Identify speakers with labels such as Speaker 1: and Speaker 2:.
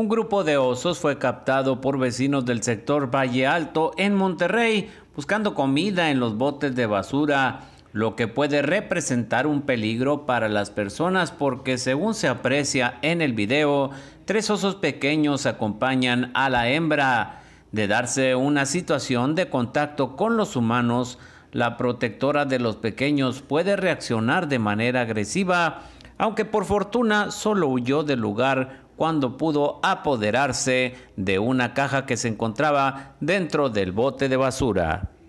Speaker 1: un grupo de osos fue captado por vecinos del sector Valle Alto en Monterrey buscando comida en los botes de basura, lo que puede representar un peligro para las personas porque según se aprecia en el video, tres osos pequeños acompañan a la hembra. De darse una situación de contacto con los humanos, la protectora de los pequeños puede reaccionar de manera agresiva, aunque por fortuna solo huyó del lugar cuando pudo apoderarse de una caja que se encontraba dentro del bote de basura.